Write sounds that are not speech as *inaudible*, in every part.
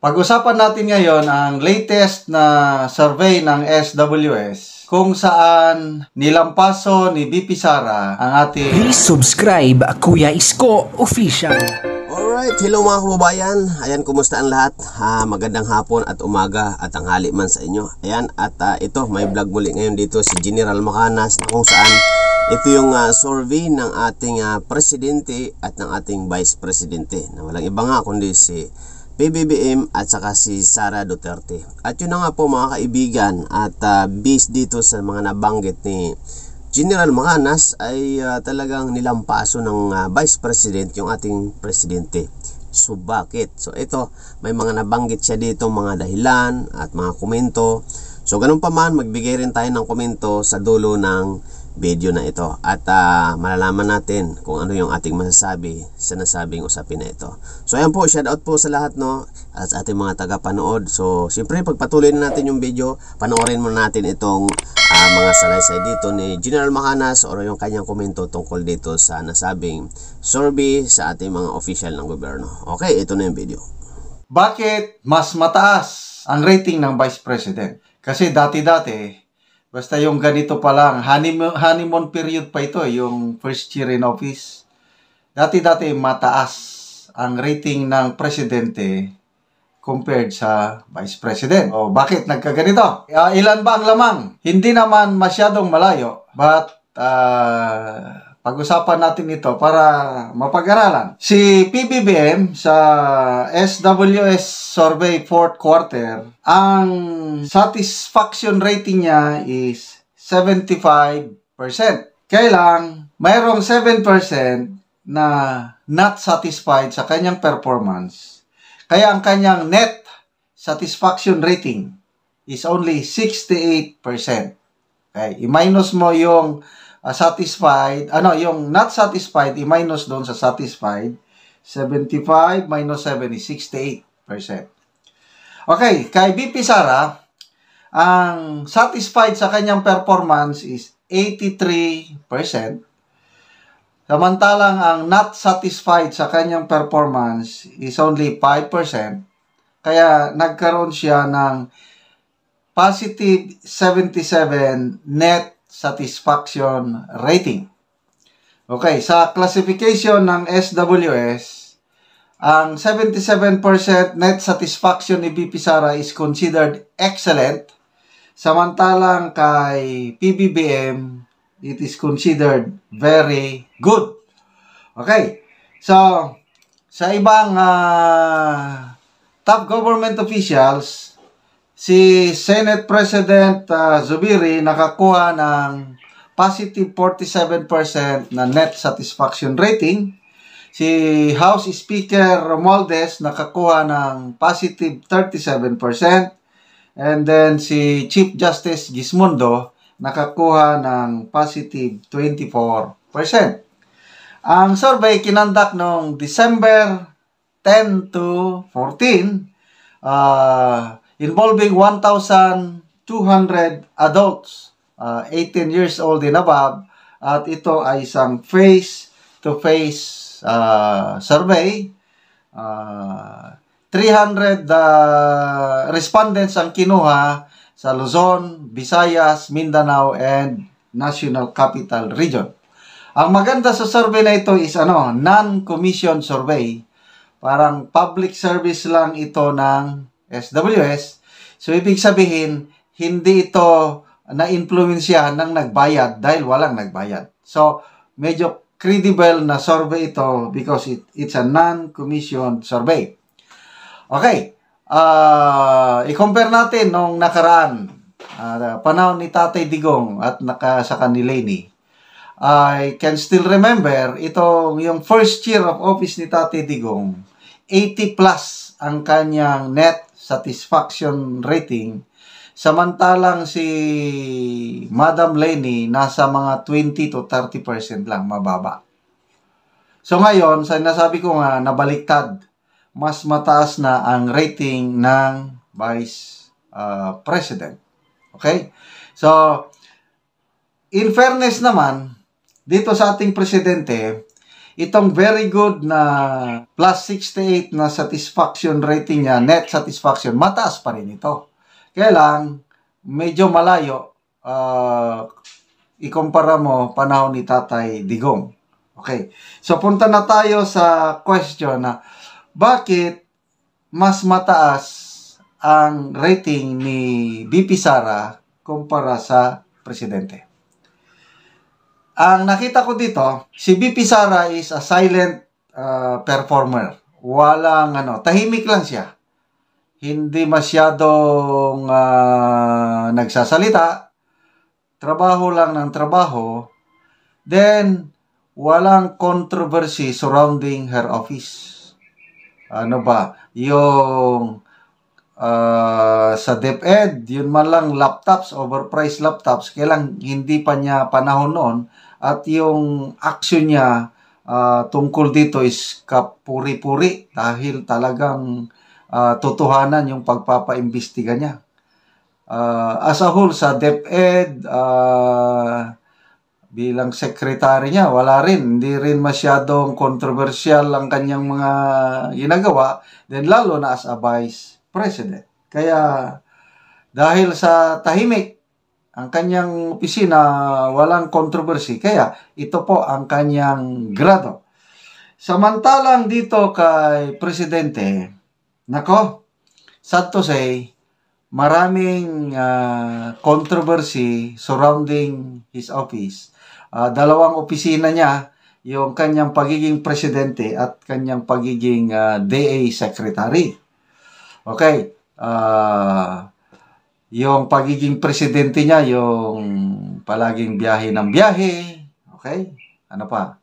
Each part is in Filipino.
Pag-usapan natin ngayon ang latest na survey ng SWS kung saan nilampaso ni BP Sara ang ating... Please subscribe, Kuya Isko Official. Alright, hello mga kababayan. Ayan, kumusta ang lahat? Ha, magandang hapon at umaga at tanghali man sa inyo. Ayan, at uh, ito, may vlog muli ngayon dito si General Macanas na kung saan ito yung uh, survey ng ating uh, presidente at ng ating vice presidente na walang iba nga kundi si PBBM at saka si Sara Duterte. At yun na nga po mga kaibigan at uh, based dito sa mga nabanggit ni General Macanas ay uh, talagang nilampaso ng uh, Vice President yung ating presidente. So bakit? So ito, may mga nabanggit siya dito mga dahilan at mga komento So ganun pa man, magbigay rin tayo ng komento sa dulo ng video na ito at uh, malalaman natin kung ano yung ating masasabi sa nasabing usapin na ito. So ayan po, shout out po sa lahat no at sa ating mga taga-panood. So siyempre pagpatuloy na natin yung video, panoorin muna natin itong uh, mga salaysay dito ni General Mahanas o yung kanyang komento tungkol dito sa nasabing survey sa ating mga official ng gobyerno. Okay, ito na yung video. Bakit mas mataas ang rating ng Vice President? Kasi dati-dati, basta yung ganito pa lang, honeymoon, honeymoon period pa ito, eh, yung first year in office. Dati-dati mataas ang rating ng presidente compared sa Vice President. O bakit nagkaganito? Uh, ilan ba ang lamang? Hindi naman masyadong malayo, but uh, pag-usapan natin ito para mapag-aralan. Si PBBM sa SWS Survey 4th Quarter, ang satisfaction rating niya is 75%. Kailang mayroong 7% na not satisfied sa kanyang performance. Kaya ang kanyang net satisfaction rating is only 68%. Okay, i-minus mo yung uh, satisfied, ano, yung not satisfied, i-minus doon sa satisfied, 75 minus 7 68%. Okay, kay BP Sara, ang satisfied sa kanyang performance is 83%. Samantalang ang not satisfied sa kanyang performance is only 5%. Kaya nagkaroon siya ng positive 77 net satisfaction rating. Okay, sa classification ng SWS, ang 77% net satisfaction ni BP Sara is considered excellent, samantalang kay PBBM, it is considered very good. Okay, so sa ibang uh, top government officials, si Senate President uh, Zubiri nakakuha ng positive 47% na net satisfaction rating. Si House Speaker Romualdez nakakuha ng positive 37%. And then si Chief Justice Gismundo nakakuha ng positive 24%. Ang survey kinandak noong December 10 to 14 uh, ah, involving 1,200 adults, uh, 18 years old and above, at ito ay isang face-to-face -face, uh, survey. Uh, 300 uh, respondents ang kinuha sa Luzon, Visayas, Mindanao, and National Capital Region. Ang maganda sa survey na ito is ano, non-commission survey. Parang public service lang ito ng SWS. So, ibig sabihin, hindi ito na-influensya ng nagbayad dahil walang nagbayad. So, medyo credible na survey ito because it, it's a non-commissioned survey. Okay. Uh, i-compare natin nung nakaraan uh, panahon ni Tatay Digong at naka ni kanileni. I can still remember itong yung first year of office ni Tatay Digong 80 plus ang kanyang net satisfaction rating. Samantalang si Madam Lenny nasa mga 20 to 30% lang mababa. So ngayon, sa nasabi ko nga, nabaliktad. Mas mataas na ang rating ng Vice uh, President. Okay? So, in fairness naman, dito sa ating presidente, Itong very good na plus 68 na satisfaction rating niya, net satisfaction, mataas pa rin ito. Kaya lang, medyo malayo uh, ikumpara mo panahon ni Tatay Digong. Okay. So, punta na tayo sa question na bakit mas mataas ang rating ni BP Sara kumpara sa presidente? Ang nakita ko dito, si BP Sara is a silent uh, performer. Walang ano, tahimik lang siya. Hindi masyadong uh, nagsasalita. Trabaho lang ng trabaho. Then, walang controversy surrounding her office. Ano ba? Yung uh, sa DepEd, yun man lang laptops, overpriced laptops, kailang hindi pa niya panahon noon, at yung action niya uh, tungkol dito is kapuri-puri dahil talagang uh, totohanan yung pagpapaimbestiga niya. Uh, as a whole sa DepEd, uh, bilang sekretary niya, wala rin. Hindi rin masyadong controversial ang kanyang mga ginagawa. Then lalo na as a vice president. Kaya dahil sa tahimik ang kanyang opisina walang controversy. Kaya ito po ang kanyang grado. Samantalang dito kay Presidente, nako, sad to say, maraming uh, ah, controversy surrounding his office. Uh, dalawang opisina niya, yung kanyang pagiging presidente at kanyang pagiging uh, ah, DA secretary. Okay, uh, yung pagiging presidente niya, yung palaging biyahe ng biyahe, okay? Ano pa?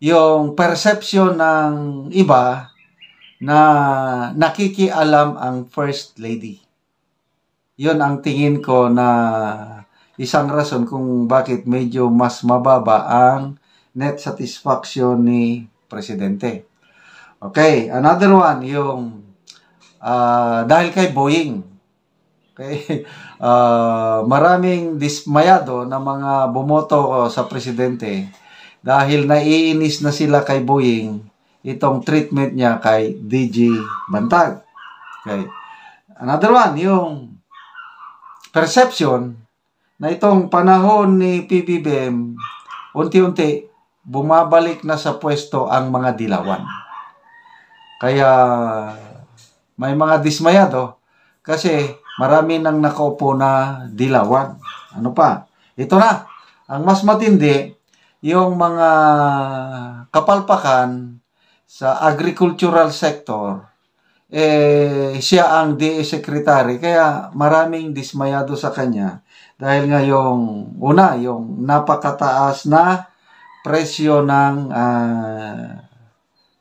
Yung perception ng iba na nakikialam ang first lady. Yun ang tingin ko na isang rason kung bakit medyo mas mababa ang net satisfaction ni presidente. Okay, another one, yung uh, dahil kay Boeing Okay? Uh, *laughs* maraming dismayado na mga bumoto oh, sa presidente dahil naiinis na sila kay Boeing itong treatment niya kay DG Bantag. Okay. Another one, yung perception na itong panahon ni PBBM, unti-unti bumabalik na sa pwesto ang mga dilawan. Kaya may mga dismayado kasi Marami nang nakaupo na dilawan. Ano pa? Ito na. Ang mas matindi, yung mga kapalpakan sa agricultural sector, eh, siya ang DA secretary. Kaya maraming dismayado sa kanya. Dahil nga yung, una, yung napakataas na presyo ng uh,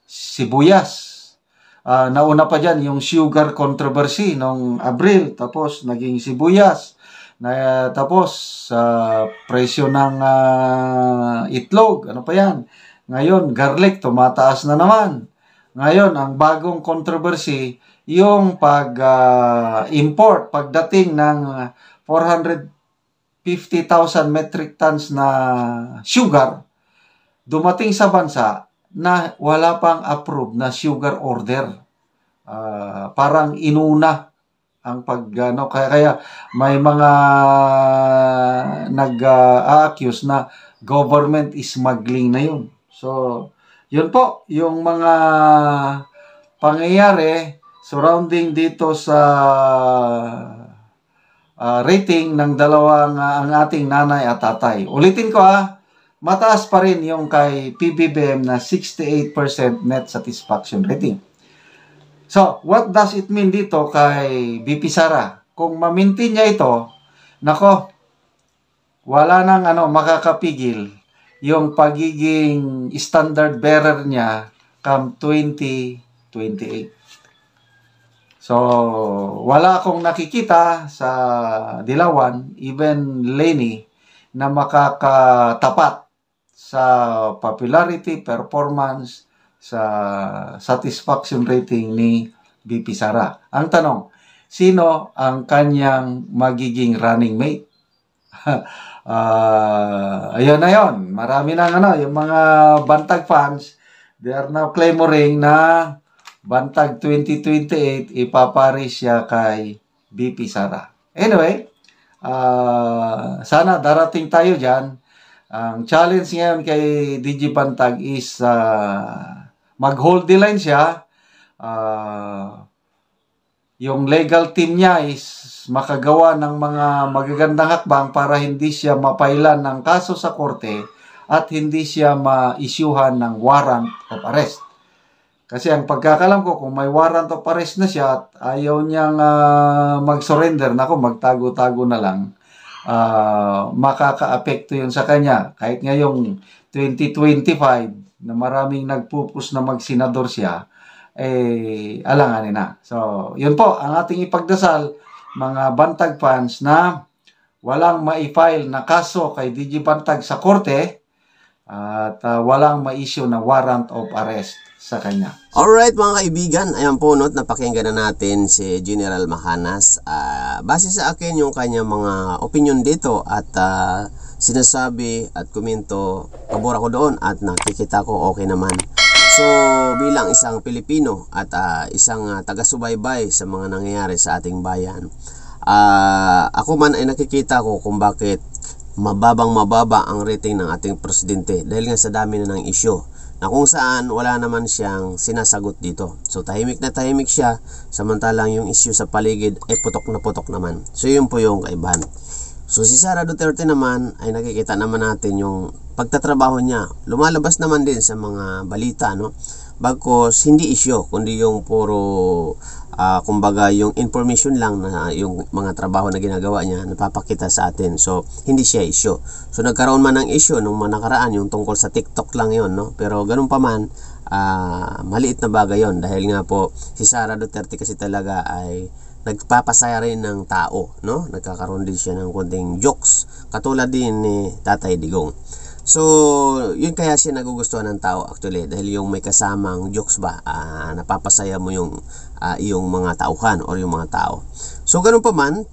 sibuyas Uh, nauna pa dyan yung sugar controversy nung Abril, tapos naging sibuyas, na, uh, tapos uh, presyo ng uh, itlog, ano pa yan. Ngayon, garlic, tumataas na naman. Ngayon, ang bagong controversy, yung pag-import, ah, uh, pagdating ng 450,000 metric tons na sugar, dumating sa bansa, na wala pang approved na sugar order. Uh, parang inuna ang pag ano, kaya, kaya may mga nag-accuse ah, uh, na government is smuggling na yun. So, yun po, yung mga pangyayari surrounding dito sa uh, rating ng dalawang uh, ang ating nanay at tatay. Ulitin ko ha, mataas pa rin yung kay PBBM na 68% net satisfaction rating. So, what does it mean dito kay BP Sara? Kung mamintin niya ito, nako, wala nang ano, makakapigil yung pagiging standard bearer niya come 2028. So, wala akong nakikita sa Dilawan, even Lenny, na makakatapat sa popularity, performance, sa satisfaction rating ni BP Sara. Ang tanong, sino ang kanyang magiging running mate? uh, *laughs* ayun na yun. Marami na ano, yung mga Bantag fans, they are now clamoring na Bantag 2028 ipaparis siya kay BP Sara. Anyway, uh, sana darating tayo dyan ang challenge ngayon kay DJ Pantag is uh, mag-hold the line siya. Uh, yung legal team niya is makagawa ng mga magagandang hakbang para hindi siya mapailan ng kaso sa korte at hindi siya ma-issuehan ng warrant of arrest. Kasi ang pagkakalam ko, kung may warrant of arrest na siya at ayaw niyang uh, mag-surrender, nako, magtago-tago na lang, uh, makakaapekto yun sa kanya. Kahit ngayong 2025 na maraming nagpupus na magsinador siya, eh, alanganin na. So, yun po, ang ating ipagdasal, mga Bantag fans na walang ma-file na kaso kay DJ Bantag sa korte at uh, walang ma-issue na warrant of arrest sa kanya. Alright mga kaibigan, ayan po no't napakinggan na natin si General Mahanas. Uh, base sa akin yung kanya mga opinion dito at uh, sinasabi at komento, pabor ako doon at nakikita ko okay naman. So bilang isang Pilipino at uh, isang uh, taga-subaybay sa mga nangyayari sa ating bayan, uh, ako man ay nakikita ko kung bakit mababang mababa ang rating ng ating presidente dahil nga sa dami na ng issue na kung saan wala naman siyang sinasagot dito. So tahimik na tahimik siya samantalang yung issue sa paligid ay putok na putok naman. So yun po yung kaibahan. So si Sara Duterte naman ay nakikita naman natin yung pagtatrabaho niya. Lumalabas naman din sa mga balita no. Bagkos hindi issue kundi yung puro uh, kumbaga yung information lang na yung mga trabaho na ginagawa niya napapakita sa atin. So, hindi siya issue. So, nagkaroon man ng issue nung nakaraan yung tungkol sa TikTok lang yon no? Pero ganun pa man, uh, maliit na bagay yon dahil nga po si Sara Duterte kasi talaga ay nagpapasaya rin ng tao, no? Nagkakaroon din siya ng konting jokes, katulad din ni Tatay Digong. So, yun kaya siya nagugustuhan ng tao actually dahil yung may kasamang jokes ba, uh, napapasaya mo yung uh, iyong mga tauhan or yung mga tao. So ganun pa man,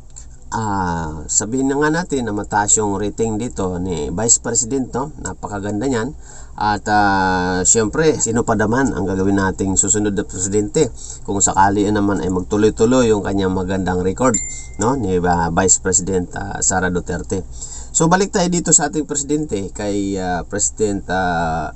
uh, sabihin na nga natin na mataas yung rating dito ni Vice President, no? napakaganda niyan. At uh, ah, siyempre, sino pa naman ang gagawin nating susunod na presidente kung sakali naman ay magtuloy-tuloy yung kanyang magandang record no? ni uh, Vice President uh, Sara Duterte. So balik tayo dito sa ating presidente kay uh, President uh,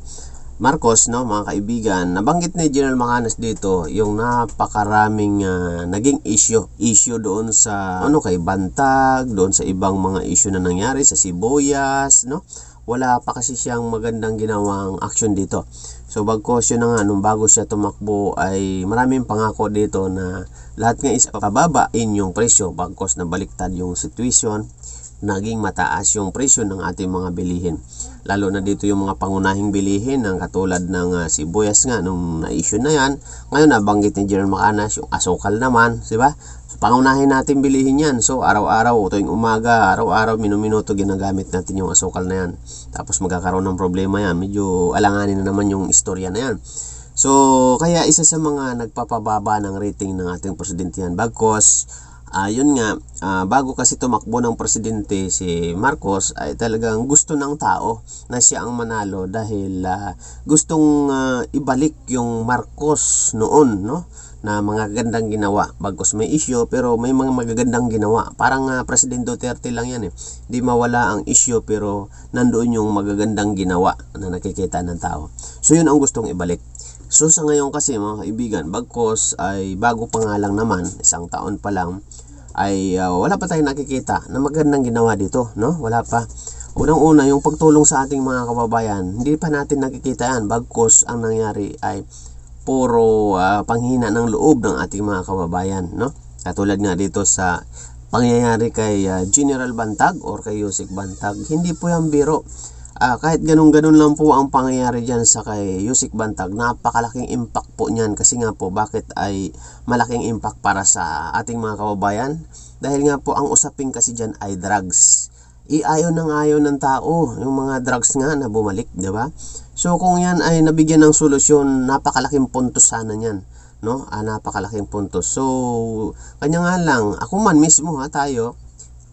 Marcos, no, mga kaibigan, nabanggit ni General Macanas dito yung napakaraming uh, naging issue, issue doon sa ano kay Bantag, doon sa ibang mga issue na nangyari sa Sibuyas, no? Wala pa kasi siyang magandang ginawang action dito. So bagkos yun na nga, nung bago siya tumakbo ay maraming pangako dito na lahat nga is pababain yung presyo bagkos na baliktad yung situation naging mataas yung presyo ng ating mga bilihin. Lalo na dito yung mga pangunahing bilihin ng katulad ng uh, sibuyas nga nung na-issue na yan. Ngayon nabanggit ni General Macanas yung asukal naman, di ba? So, pangunahin natin bilihin yan. So araw-araw, tuwing umaga, araw-araw, minuminuto ginagamit natin yung asukal na yan. Tapos magkakaroon ng problema yan. Medyo alanganin na naman yung istorya na yan. So, kaya isa sa mga nagpapababa ng rating ng ating presidente yan, bagkos uh, yun nga, uh, bago kasi tumakbo ng presidente si Marcos ay talagang gusto ng tao na siya ang manalo dahil uh, gustong uh, ibalik yung Marcos noon, no? na mga gandang ginawa bagkos may isyo pero may mga magagandang ginawa parang uh, President Duterte lang yan eh di mawala ang isyo pero nandoon yung magagandang ginawa na nakikita ng tao so yun ang gustong ibalik So sa ngayon kasi mga kaibigan, bagkos ay bago pa nga lang naman, isang taon pa lang, ay uh, wala pa tayong nakikita na magandang ginawa dito, no? Wala pa. Unang-una, yung pagtulong sa ating mga kababayan, hindi pa natin nakikita yan. Bagkos ang nangyari ay puro uh, panghina ng loob ng ating mga kababayan, no? Katulad nga dito sa pangyayari kay uh, General Bantag or kay Yusik Bantag, hindi po yan biro. Uh, kahit ganun-ganun lang po ang pangyayari dyan sa kay Yusik Bantag, napakalaking impact po niyan kasi nga po bakit ay malaking impact para sa ating mga kababayan dahil nga po ang usapin kasi dyan ay drugs. Iayon ng ayon ng tao, yung mga drugs nga na bumalik, di ba? So kung yan ay nabigyan ng solusyon, napakalaking puntos sana niyan no? Ah, napakalaking puntos. So, kanya nga lang, ako man mismo ha, tayo,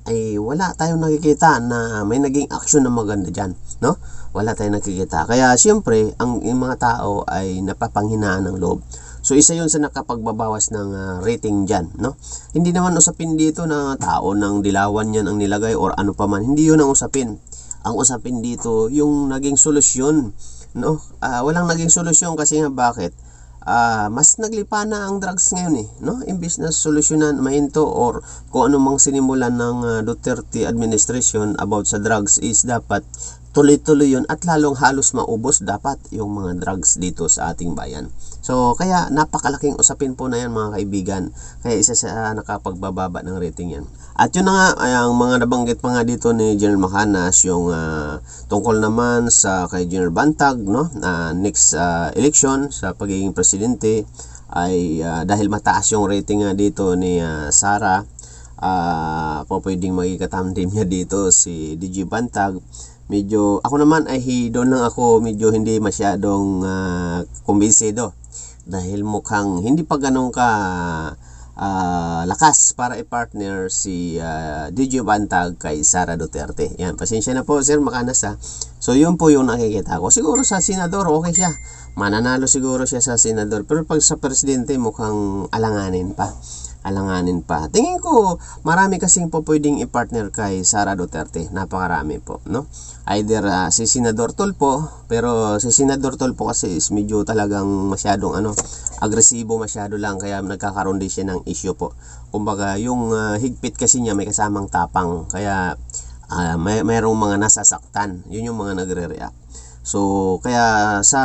ay wala tayong nakikita na may naging aksyon na maganda dyan. No? Wala tayong nakikita. Kaya siyempre, ang yung mga tao ay napapanghinaan ng loob. So isa yun sa nakapagbabawas ng uh, rating dyan. No? Hindi naman usapin dito na tao ng dilawan yan ang nilagay or ano pa man. Hindi yun ang usapin. Ang usapin dito, yung naging solusyon. No? Uh, walang naging solusyon kasi nga bakit? uh, mas naglipa na ang drugs ngayon eh, no? Imbis na solusyonan mahinto or kung ano mang sinimulan ng uh, Duterte administration about sa drugs is dapat tuloy-tuloy yun at lalong halos maubos dapat yung mga drugs dito sa ating bayan. So, kaya napakalaking usapin po na yan mga kaibigan. Kaya isa sa uh, nakapagbababa ng rating yan. At yun na nga, ang mga nabanggit pa nga dito ni General Macanas, yung uh, tungkol naman sa kay General Bantag, no? na next uh, election sa pagiging presidente ay uh, dahil mataas yung rating nga dito ni uh, Sara, uh, po pwedeng magigkatamdim niya dito si DJ Bantag medyo ako naman ay doon lang ako medyo hindi masyadong uh, kumbinsido dahil mukhang hindi pa ganun ka uh, lakas para i-partner si uh, ah, DJ Bantag kay Sara Duterte. Yan, pasensya na po sir, makanas ha. So yun po yung nakikita ko. Siguro sa senador okay siya. Mananalo siguro siya sa senador pero pag sa presidente mukhang alanganin pa alanganin pa. Tingin ko, marami kasing po pwedeng i-partner kay Sara Duterte. Napakarami po, no? Either uh, si Senador Tulpo, pero si Senador Tulpo kasi is medyo talagang masyadong ano, agresibo masyado lang kaya nagkakaroon din siya ng issue po. Kumbaga, yung uh, higpit kasi niya may kasamang tapang kaya uh, may mayroong mga nasasaktan. Yun yung mga nagre-react. So, kaya sa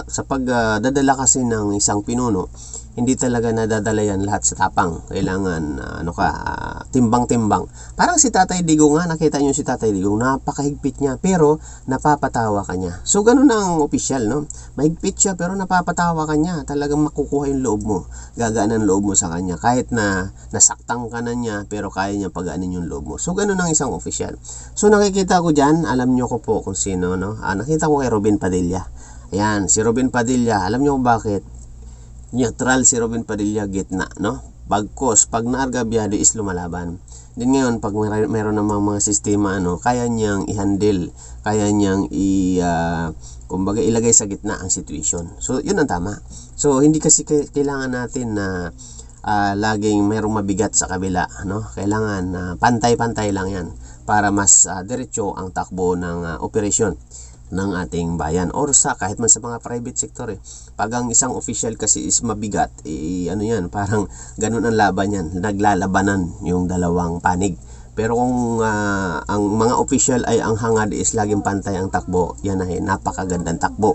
sa pagdadala uh, kasi ng isang pinuno, hindi talaga nadadala yan lahat sa tapang. Kailangan, uh, ano ka, uh, timbang-timbang. Parang si Tatay Digong nga, nakita niyo si Tatay Digong, napakahigpit niya, pero napapatawa ka niya. So, ganun ang official, no? Mahigpit siya, pero napapatawa ka niya. Talagang makukuha yung loob mo. Gagaan ang loob mo sa kanya. Kahit na nasaktan ka na niya, pero kaya niya pagaanin yung loob mo. So, ganun ang isang official. So, nakikita ko dyan, alam niyo ko po kung sino, no? Ah, nakita ko kay Robin Padilla. Ayan, si Robin Padilla, alam niyo kung bakit? neutral si Robin Padilla gitna no pagkos pag naarga biyado is lumalaban din ngayon pag may, mayroon ng mga, sistema ano kaya niyang i-handle kaya niyang i uh, kumbaga ilagay sa gitna ang situation so yun ang tama so hindi kasi kailangan natin na uh, laging mayroong mabigat sa kabila no kailangan uh, pantay-pantay lang yan para mas uh, diretso ang takbo ng uh, operasyon ng ating bayan or sa kahit man sa mga private sector eh. Pag ang isang official kasi is mabigat, eh, ano yan, parang ganun ang laban yan, naglalabanan yung dalawang panig. Pero kung uh, ang mga official ay ang hangad is laging pantay ang takbo, yan ay napakagandang takbo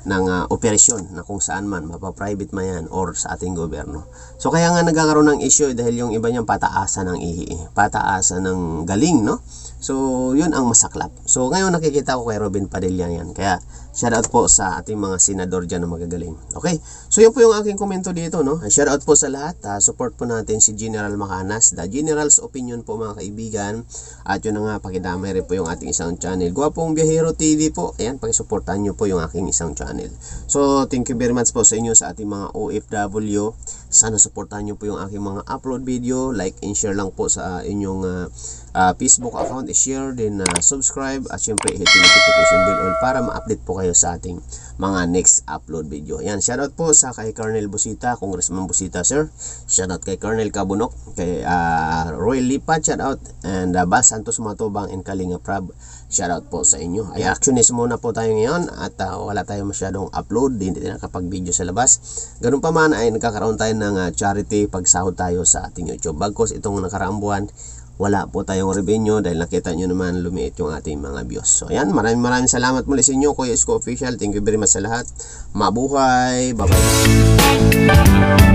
ng uh, operasyon na kung saan man, mapaprivate man yan or sa ating gobyerno. So kaya nga nagkakaroon ng issue dahil yung iba niyang pataasan ng ihi, pataasan ng galing, no? So, yun ang masaklap. So, ngayon nakikita ko kay Robin Padilla yan. Kaya, shout out po sa ating mga senador dyan na magagaling. Okay? So, yun po yung aking komento dito. No? Shout out po sa lahat. Uh, support po natin si General Macanas. The General's Opinion po mga kaibigan. At yun na nga, pakidamay rin po yung ating isang channel. Gwapong Biyahero TV po. Ayan, pakisuportahan nyo po yung aking isang channel. So, thank you very much po sa inyo sa ating mga OFW. Sana supportahan nyo po yung aking mga upload video. Like and share lang po sa inyong uh, uh, Facebook account, i-share, din uh, ah, subscribe at syempre hit yung notification bell all para ma-update po kayo sa ating mga next upload video. Yan, shoutout po sa kay Colonel Busita, Congressman Busita sir. Shoutout kay Colonel Cabunok, kay uh, Roy Lipa, shoutout and uh, Bas Santos Matubang and Kalinga Prab. Shoutout po sa inyo. Ay actionist muna po tayo ngayon at uh, wala tayo masyadong upload, hindi na kapag video sa labas. Ganun pa man ay nagkakaroon tayo ng uh, charity pagsahod tayo sa ating YouTube. Bagkos itong nakaraang buwan wala po tayong revenue dahil nakita nyo naman lumiit yung ating mga views. So ayan, maraming maraming salamat muli sa inyo Kuya Isko Official. Thank you very much sa lahat. Mabuhay! Bye-bye!